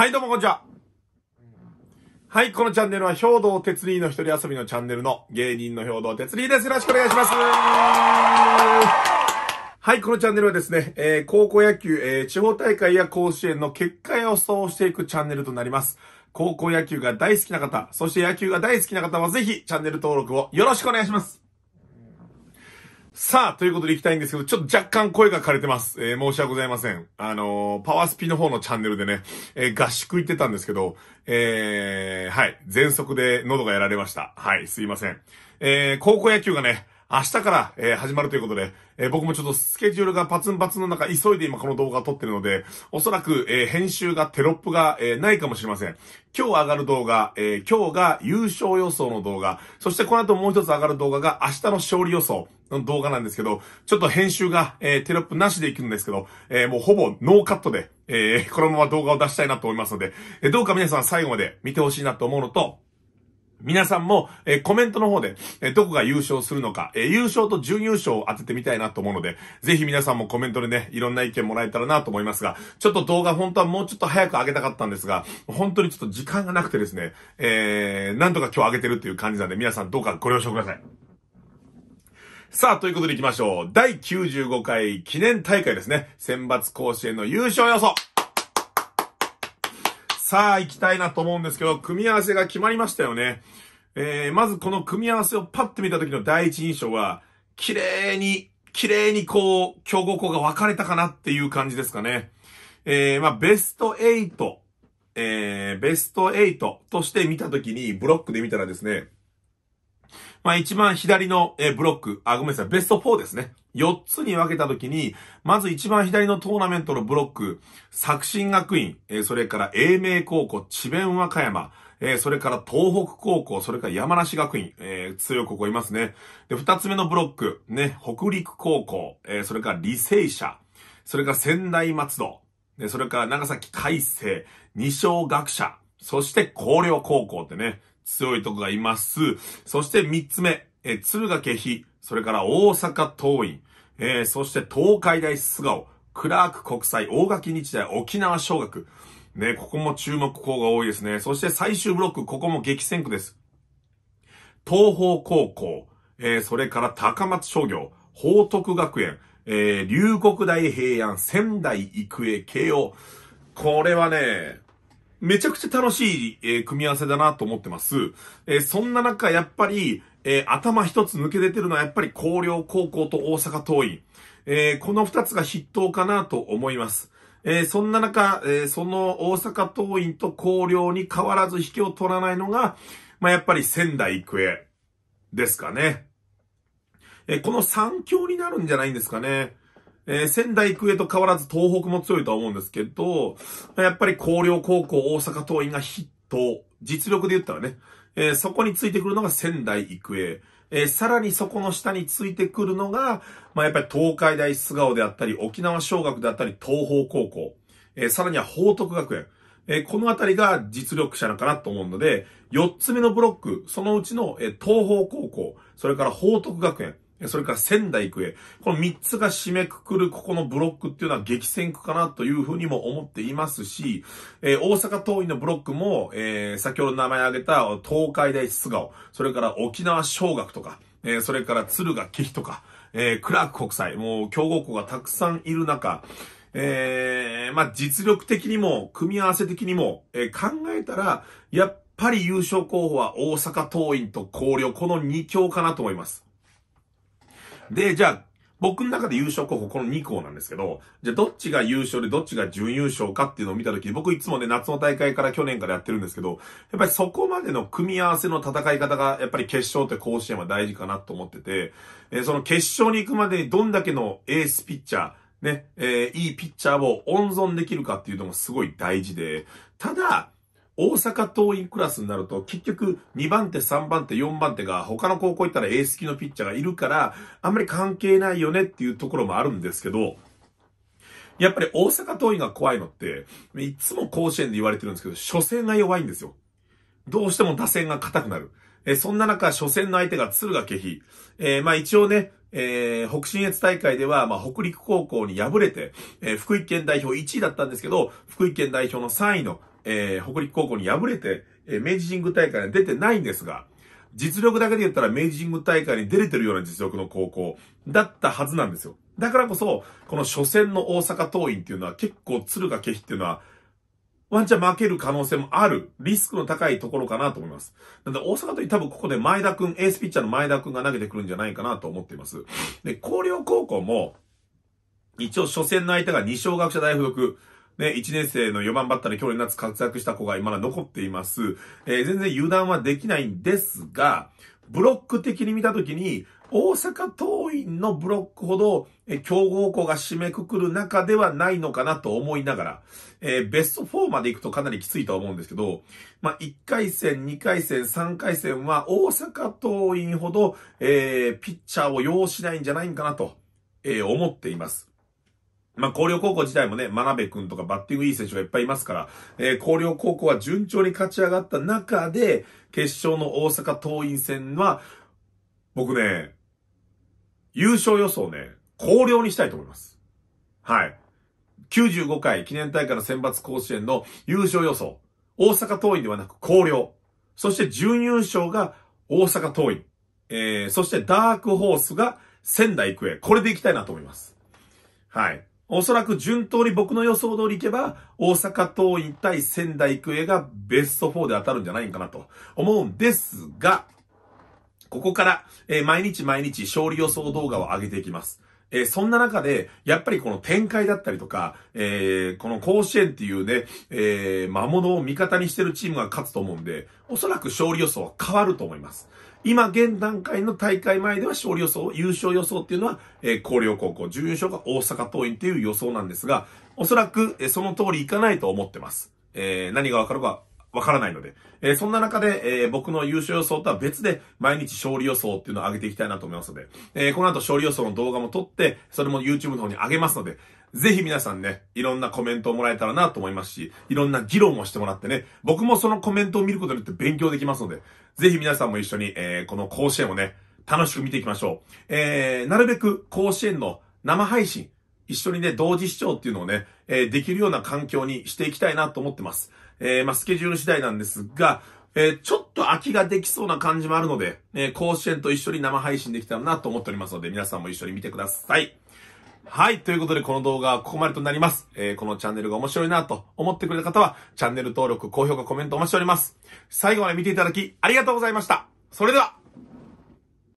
はい、どうもこんにちは。はい、このチャンネルは兵道哲理の一人遊びのチャンネルの芸人の兵道哲理です。よろしくお願いします。はい、このチャンネルはですね、えー、高校野球、えー、地方大会や甲子園の結果予想をしていくチャンネルとなります。高校野球が大好きな方、そして野球が大好きな方はぜひチャンネル登録をよろしくお願いします。さあ、ということで行きたいんですけど、ちょっと若干声が枯れてます。えー、申し訳ございません。あのー、パワースピの方のチャンネルでね、えー、合宿行ってたんですけど、えー、はい、全速で喉がやられました。はい、すいません。えー、高校野球がね、明日から、えー、始まるということで、えー、僕もちょっとスケジュールがパツンパツンの中、急いで今この動画を撮ってるので、おそらく、えー、編集が、テロップが、えー、ないかもしれません。今日上がる動画、えー、今日が優勝予想の動画、そしてこの後もう一つ上がる動画が明日の勝利予想。の動画なんですけど、ちょっと編集が、えー、テロップなしでいくんですけど、えー、もうほぼノーカットで、えー、このまま動画を出したいなと思いますので、えー、どうか皆さん最後まで見てほしいなと思うのと、皆さんも、えー、コメントの方で、えー、どこが優勝するのか、えー、優勝と準優勝を当ててみたいなと思うので、ぜひ皆さんもコメントでね、いろんな意見もらえたらなと思いますが、ちょっと動画本当はもうちょっと早く上げたかったんですが、本当にちょっと時間がなくてですね、えー、なんとか今日上げてるっていう感じなんで、皆さんどうかご了承ください。さあ、ということで行きましょう。第95回記念大会ですね。選抜甲子園の優勝予想さあ、行きたいなと思うんですけど、組み合わせが決まりましたよね。えー、まずこの組み合わせをパッと見た時の第一印象は、綺麗に、綺麗にこう、強豪校が分かれたかなっていう感じですかね。えー、まあ、ベスト8、えー、ベスト8として見た時に、ブロックで見たらですね、まあ一番左のブロック、あ、ごめんなさい、ベスト4ですね。4つに分けたときに、まず一番左のトーナメントのブロック、作新学院、それから英明高校、智弁和歌山、それから東北高校、それから山梨学院、強いここいますね。で、二つ目のブロック、ね、北陸高校、それから履正社、それから仙台松戸、それから長崎海星、二松学者、そして高陵高校ってね、強いとこがいます。そして3つ目、え敦賀気比、それから大阪桐蔭、えー、そして東海大菅生、クラーク国際、大垣日大、沖縄小学。ね、ここも注目校が多いですね。そして最終ブロック、ここも激戦区です。東方高校、えー、それから高松商業、報徳学園、えー、龍谷大平安、仙台育英、慶応。これはね、めちゃくちゃ楽しい、えー、組み合わせだなと思ってます。えー、そんな中、やっぱり、えー、頭一つ抜け出てるのはやっぱり広陵高校と大阪桐蔭。えこの二つが筆頭かなと思います。えそんな中、えその大阪桐蔭と広陵に変わらず引きを取らないのが、まあ、やっぱり仙台育英ですかね。えこの三強になるんじゃないんですかね。えー、仙台育英と変わらず東北も強いとは思うんですけど、やっぱり広陵高校、大阪桐蔭が筆頭。実力で言ったらね、えー、そこについてくるのが仙台育英。えー、さらにそこの下についてくるのが、まあ、やっぱり東海大菅生であったり、沖縄小学であったり、東方高校。えー、さらには報徳学園。えこのあたりが実力者なのかなと思うので、4つ目のブロック、そのうちの、え東方高校、それから報徳学園。それから仙台育英。この三つが締めくくるここのブロックっていうのは激戦区かなというふうにも思っていますし、えー、大阪桐蔭のブロックも、えー、先ほど名前挙げた東海大菅生、それから沖縄小学とか、えー、それから鶴ヶ岐比とか、えー、クラーク国際、もう強豪校がたくさんいる中、えー、まあ、実力的にも、組み合わせ的にも、えー、考えたら、やっぱり優勝候補は大阪桐蔭と広陵、この2強かなと思います。で、じゃあ、僕の中で優勝候補この2校なんですけど、じゃあどっちが優勝でどっちが準優勝かっていうのを見たとき、僕いつもね、夏の大会から去年からやってるんですけど、やっぱりそこまでの組み合わせの戦い方が、やっぱり決勝って甲子園は大事かなと思ってて、えー、その決勝に行くまでにどんだけのエースピッチャー、ね、えー、いいピッチャーを温存できるかっていうのもすごい大事で、ただ、大阪桐蔭クラスになると、結局2番手、3番手、4番手が他の高校行ったらエース級のピッチャーがいるから、あんまり関係ないよねっていうところもあるんですけど、やっぱり大阪桐蔭が怖いのって、いつも甲子園で言われてるんですけど、初戦が弱いんですよ。どうしても打線が硬くなる。えそんな中、初戦の相手が敦賀気比。えー、まあ一応ね、えー、北信越大会では、まあ、北陸高校に敗れて、えー、福井県代表1位だったんですけど、福井県代表の3位のえー、北陸高校に敗れて、え明治神宮大会に出てないんですが、実力だけで言ったら明治神宮大会に出れてるような実力の高校だったはずなんですよ。だからこそ、この初戦の大阪桐蔭っていうのは結構敦賀気比っていうのは、ワンチャン負ける可能性もある、リスクの高いところかなと思います。なんで大阪桐蔭多分ここで前田くん、エースピッチャーの前田くんが投げてくるんじゃないかなと思っています。で、広陵高校も、一応初戦の相手が二小学者大付属、ね、1年生の4番バッターで去年夏活躍した子が今だ残っています。えー、全然油断はできないんですが、ブロック的に見たときに、大阪桐蔭のブロックほど、え強豪校が締めくくる中ではないのかなと思いながら、えー、ベスト4まで行くとかなりきついと思うんですけど、まあ、1回戦、2回戦、3回戦は大阪桐蔭ほど、えー、ピッチャーを要しないんじゃないんかなと、えー、思っています。まあ、広陵高校自体もね、真鍋くんとかバッティングいい選手がいっぱいいますから、えー、広陵高校は順調に勝ち上がった中で、決勝の大阪桐蔭戦は、僕ね、優勝予想ね、広陵にしたいと思います。はい。95回記念大会の選抜甲子園の優勝予想。大阪桐蔭ではなく広陵。そして準優勝が大阪桐蔭。えー、そしてダークホースが仙台育英。これでいきたいなと思います。はい。おそらく順当に僕の予想通りいけば、大阪桐蔭対仙台育英がベスト4で当たるんじゃないかなと思うんですが、ここから、えー、毎日毎日勝利予想動画を上げていきます。えー、そんな中で、やっぱりこの展開だったりとか、えー、この甲子園っていうね、えー、魔物を味方にしてるチームが勝つと思うんで、おそらく勝利予想は変わると思います。今現段階の大会前では勝利予想、優勝予想っていうのは、えー、陵高校、準優勝が大阪桐蔭っていう予想なんですが、おそらく、えー、その通りいかないと思ってます。えー、何がわかるかわからないので、えー、そんな中で、えー、僕の優勝予想とは別で、毎日勝利予想っていうのを上げていきたいなと思いますので、えー、この後勝利予想の動画も撮って、それも YouTube の方に上げますので、ぜひ皆さんね、いろんなコメントをもらえたらなと思いますし、いろんな議論をしてもらってね、僕もそのコメントを見ることによって勉強できますので、ぜひ皆さんも一緒に、えー、この甲子園をね、楽しく見ていきましょう。えー、なるべく甲子園の生配信、一緒にね、同時視聴っていうのをね、えー、できるような環境にしていきたいなと思ってます。えー、まあ、スケジュール次第なんですが、えー、ちょっと空きができそうな感じもあるので、えー、甲子園と一緒に生配信できたらなと思っておりますので、皆さんも一緒に見てください。はい。ということで、この動画はここまでとなります。えー、このチャンネルが面白いなと思ってくれた方は、チャンネル登録、高評価、コメントお待ちしております。最後まで見ていただき、ありがとうございました。それでは